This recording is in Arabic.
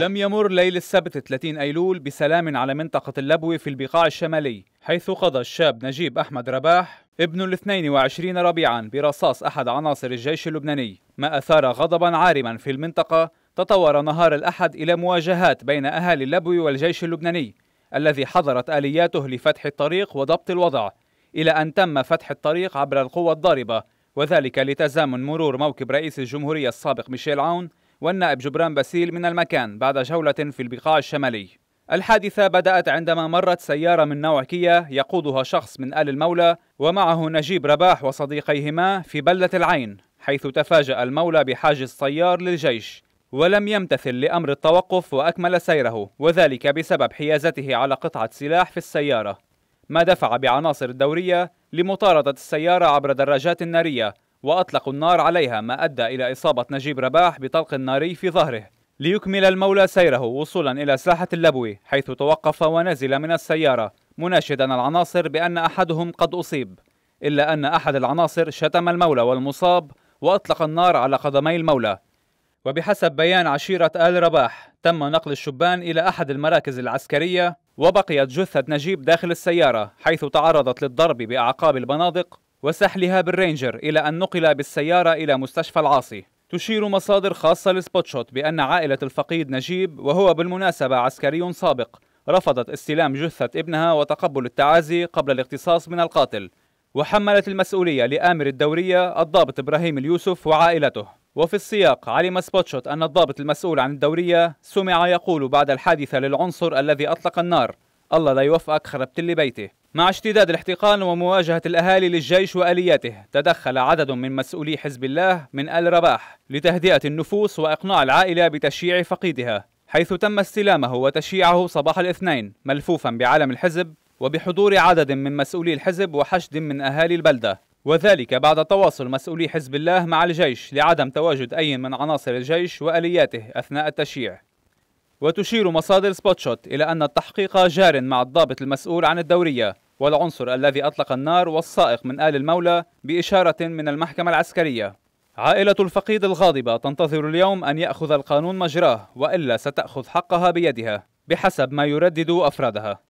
لم يمر ليل السبت 30 أيلول بسلام على منطقة اللبوة في البقاع الشمالي حيث قضى الشاب نجيب أحمد رباح ابن ال 22 ربيعا برصاص أحد عناصر الجيش اللبناني ما أثار غضبا عارما في المنطقة تطور نهار الأحد إلى مواجهات بين أهالي اللبوي والجيش اللبناني الذي حضرت آلياته لفتح الطريق وضبط الوضع إلى أن تم فتح الطريق عبر القوة الضاربة وذلك لتزامن مرور موكب رئيس الجمهورية السابق ميشيل عون والنائب جبران باسيل من المكان بعد جولة في البقاع الشمالي الحادثة بدأت عندما مرت سيارة من نوع كيا يقودها شخص من آل المولى ومعه نجيب رباح وصديقيهما في بلدة العين حيث تفاجأ المولى بحاجز طيار للجيش ولم يمتثل لأمر التوقف وأكمل سيره وذلك بسبب حيازته على قطعة سلاح في السيارة ما دفع بعناصر الدورية لمطاردة السيارة عبر دراجات نارية وأطلقوا النار عليها ما أدى إلى إصابة نجيب رباح بطلق ناري في ظهره ليكمل المولى سيره وصولا إلى ساحة اللبوي حيث توقف ونزل من السيارة مناشدا العناصر بأن أحدهم قد أصيب إلا أن أحد العناصر شتم المولى والمصاب وأطلق النار على قدمي المولى وبحسب بيان عشيرة آل رباح تم نقل الشبان إلى أحد المراكز العسكرية وبقيت جثة نجيب داخل السيارة حيث تعرضت للضرب بأعقاب البنادق وسحلها بالرينجر إلى أن نقل بالسيارة إلى مستشفى العاصي تشير مصادر خاصة لسبوتشوت بأن عائلة الفقيد نجيب وهو بالمناسبة عسكري سابق رفضت استلام جثة ابنها وتقبل التعازي قبل الاقتصاص من القاتل وحملت المسؤولية لآمر الدورية الضابط إبراهيم اليوسف وعائلته وفي السياق علم سبوتشوت أن الضابط المسؤول عن الدورية سمع يقول بعد الحادثة للعنصر الذي أطلق النار الله لا يوفقك خربت لي بيتي مع اشتداد الاحتقان ومواجهة الأهالي للجيش وآلياته تدخل عدد من مسؤولي حزب الله من آل رباح لتهدئة النفوس وإقناع العائلة بتشييع فقيدها حيث تم استلامه وتشييعه صباح الاثنين ملفوفا بعلم الحزب وبحضور عدد من مسؤولي الحزب وحشد من أهالي البلدة وذلك بعد تواصل مسؤولي حزب الله مع الجيش لعدم تواجد أي من عناصر الجيش وآلياته أثناء التشييع وتشير مصادر سبوتشوت إلى أن التحقيق جار مع الضابط المسؤول عن الدورية والعنصر الذي أطلق النار والسائق من آل المولى بإشارة من المحكمة العسكرية عائلة الفقيد الغاضبة تنتظر اليوم أن يأخذ القانون مجراه وإلا ستأخذ حقها بيدها بحسب ما يردد أفرادها